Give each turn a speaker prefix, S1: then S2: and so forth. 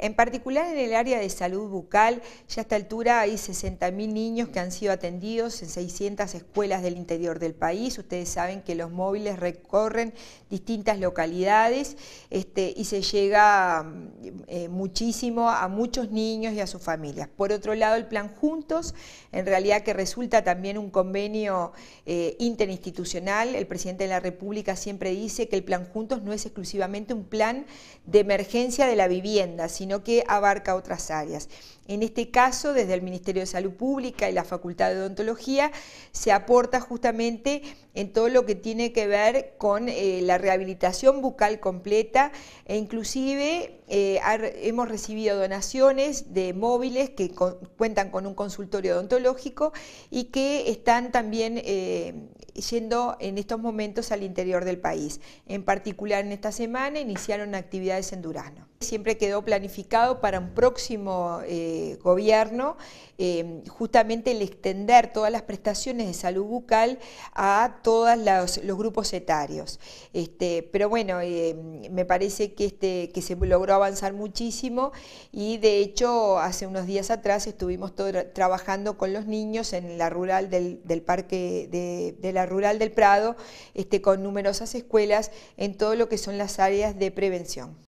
S1: En particular en el área de salud bucal, ya a esta altura hay 60.000 niños que han sido atendidos en 600 escuelas del interior del país. Ustedes saben que los móviles recorren distintas localidades este, y se llega mm, eh, muchísimo a muchos niños y a sus familias. Por otro lado, el plan Juntos, en realidad que resulta también un convenio eh, interinstitucional. El presidente de la República siempre dice que el plan Juntos no es exclusivamente un plan de emergencia de la vivienda, sino sino que abarca otras áreas. En este caso, desde el Ministerio de Salud Pública y la Facultad de Odontología, se aporta justamente en todo lo que tiene que ver con eh, la rehabilitación bucal completa e inclusive eh, hemos recibido donaciones de móviles que cuentan con un consultorio odontológico y que están también... Eh, yendo en estos momentos al interior del país. En particular, en esta semana iniciaron actividades en Durano. Siempre quedó planificado para un próximo eh, gobierno eh, justamente el extender todas las prestaciones de salud bucal a todos los, grupos etarios. Este, pero bueno, eh, me parece que, este, que se logró avanzar muchísimo y de hecho hace unos días atrás estuvimos trabajando con los niños en la rural del, parque de, la la rural del Prado, este, con numerosas escuelas en todo lo que son las áreas de prevención.